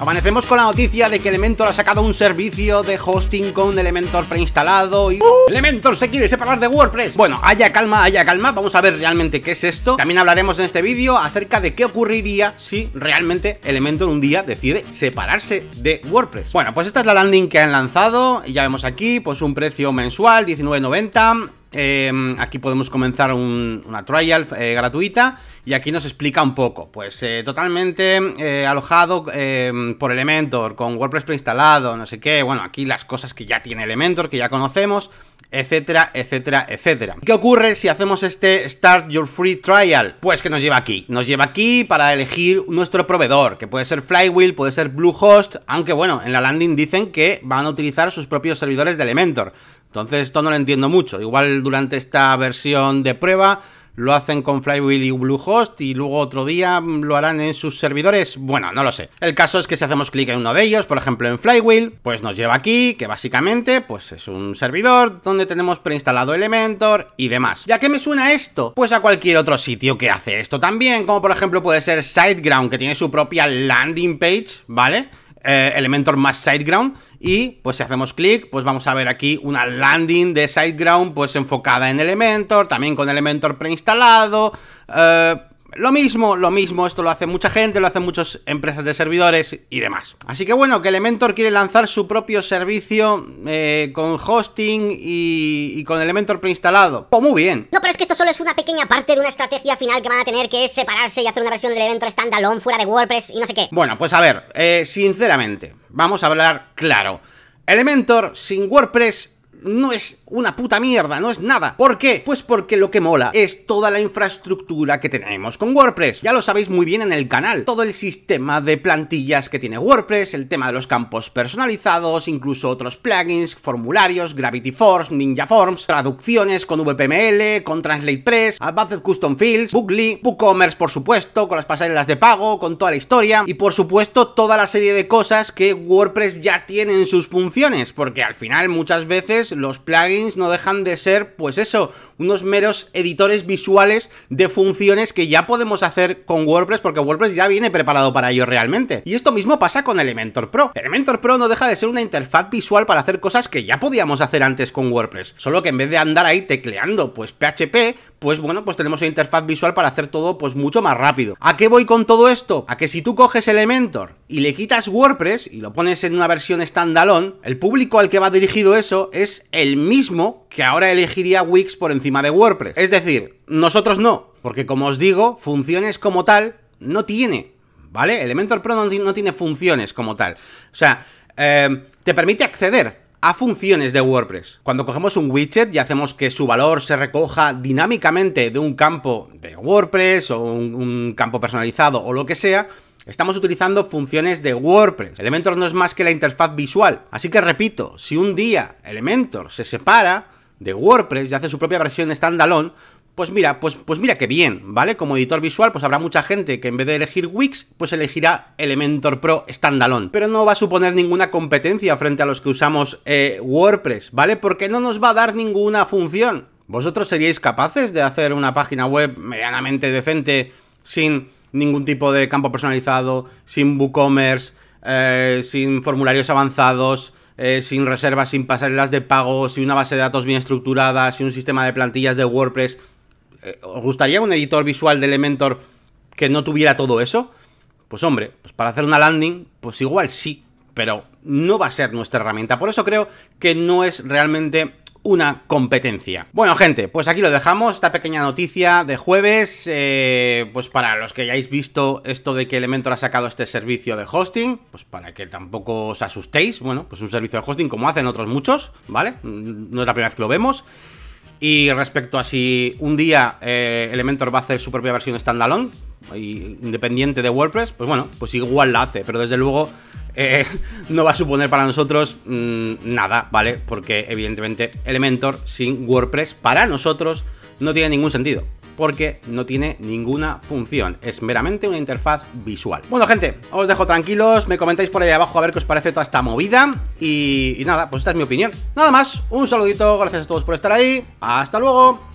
Amanecemos con la noticia de que Elementor ha sacado un servicio de hosting con Elementor preinstalado y... ¡Uh! ¡Elementor se quiere separar de WordPress! Bueno, haya calma, haya calma, vamos a ver realmente qué es esto. También hablaremos en este vídeo acerca de qué ocurriría si realmente Elementor un día decide separarse de WordPress. Bueno, pues esta es la landing que han lanzado, y ya vemos aquí, pues un precio mensual, 19.90... Em, aquí podemos comenzar una trial eh, gratuita y aquí nos explica un poco. Pues eh, totalmente eh, alojado eh, por Elementor, con WordPress preinstalado, no sé qué. Bueno, aquí las cosas que ya tiene Elementor, que ya conocemos, etcétera, etcétera, etcétera. ¿Qué ocurre si hacemos este Start Your Free Trial? Pues que nos lleva aquí. Nos lleva aquí para elegir nuestro proveedor, que puede ser Flywheel, puede ser Bluehost, aunque bueno, en la landing dicen que van a utilizar sus propios servidores de Elementor. Entonces esto no lo entiendo mucho. Igual durante esta versión de prueba lo hacen con Flywheel y Bluehost y luego otro día lo harán en sus servidores. Bueno, no lo sé. El caso es que si hacemos clic en uno de ellos, por ejemplo en Flywheel, pues nos lleva aquí, que básicamente pues es un servidor donde tenemos preinstalado Elementor y demás. ¿Y a qué me suena esto? Pues a cualquier otro sitio que hace esto también, como por ejemplo puede ser SiteGround, que tiene su propia landing page, ¿vale? Eh, Elementor más SiteGround y pues si hacemos clic, pues vamos a ver aquí una landing de SiteGround pues enfocada en Elementor, también con Elementor preinstalado, eh, lo mismo, lo mismo, esto lo hace mucha gente, lo hacen muchas empresas de servidores y demás. Así que bueno, que Elementor quiere lanzar su propio servicio eh, con hosting y, con Elementor preinstalado. Pues muy bien. No, pero es que esto solo es una pequeña parte de una estrategia final que van a tener que es separarse y hacer una versión del Elementor standalone fuera de WordPress y no sé qué. Bueno, pues a ver, eh, sinceramente, vamos a hablar claro. Elementor sin WordPress no es una puta mierda, no es nada. ¿Por qué? Pues porque lo que mola es toda la infraestructura que tenemos con WordPress. Ya lo sabéis muy bien en el canal. Todo el sistema de plantillas que tiene WordPress, el tema de los campos personalizados, incluso otros plugins, formularios, Gravity Forms, Ninja Forms, traducciones con VPML, con TranslatePress, Advanced Custom Fields, Bookly, WooCommerce por supuesto, con las pasarelas de pago, con toda la historia y por supuesto toda la serie de cosas que WordPress ya tiene en sus funciones, porque al final muchas veces los plugins no dejan de ser, pues eso, unos meros editores visuales de funciones que ya podemos hacer con WordPress porque WordPress ya viene preparado para ello realmente. Y esto mismo pasa con Elementor Pro. Elementor Pro no deja de ser una interfaz visual para hacer cosas que ya podíamos hacer antes con WordPress, solo que en vez de andar ahí tecleando pues PHP, pues bueno, pues tenemos una interfaz visual para hacer todo pues mucho más rápido. ¿A qué voy con todo esto? A que si tú coges Elementor y le quitas WordPress y lo pones en una versión standalone, el público al que va dirigido eso es el mismo que ahora elegiría Wix por encima de WordPress. Es decir, nosotros no, porque como os digo, funciones como tal no tiene, ¿vale? Elementor Pro no, tiene funciones como tal. O sea, eh, te permite acceder a funciones de WordPress. Cuando cogemos un widget y hacemos que su valor se recoja dinámicamente de un campo de WordPress o un, campo personalizado o lo que sea, Estamos utilizando funciones de WordPress. Elementor no es más que la interfaz visual. Así que repito, si un día Elementor se separa de WordPress y hace su propia versión standalone, pues mira, pues, pues mira que bien, ¿vale? Como editor visual, pues habrá mucha gente que en vez de elegir Wix, pues elegirá Elementor Pro Standalone. Pero no va a suponer ninguna competencia frente a los que usamos eh, WordPress, ¿vale? Porque no nos va a dar ninguna función. ¿Vosotros seríais capaces de hacer una página web medianamente decente sin ningún tipo de campo personalizado, sin WooCommerce, eh, sin formularios avanzados, eh, sin reservas, sin pasarelas de pago, sin una base de datos bien estructurada, sin un sistema de plantillas de WordPress? Eh, ¿Os gustaría un editor visual de Elementor que no tuviera todo eso? Pues hombre, pues para hacer una landing, pues igual sí, pero no va a ser nuestra herramienta. Por eso creo que no es realmente una competencia. Bueno, gente, pues aquí lo dejamos, esta pequeña noticia de jueves, eh, pues para los que hayáis visto esto de que Elementor ha sacado este servicio de hosting, pues para que tampoco os asustéis, bueno, pues un servicio de hosting como hacen otros muchos, ¿vale? Mm, no es la primera vez que lo vemos. Y respecto a si un día eh, Elementor va a hacer su propia versión standalone, independiente de WordPress, pues bueno, pues igual la hace, pero desde luego eh, no va a suponer para nosotros mm, nada, ¿vale? Porque evidentemente Elementor sin WordPress para nosotros no tiene ningún sentido porque no tiene ninguna función, es meramente una interfaz visual. Bueno gente, os dejo tranquilos, me comentáis por ahí abajo a ver qué os parece toda esta movida y, nada, pues esta es mi opinión. Nada más, un saludito, gracias a todos por estar ahí, hasta luego.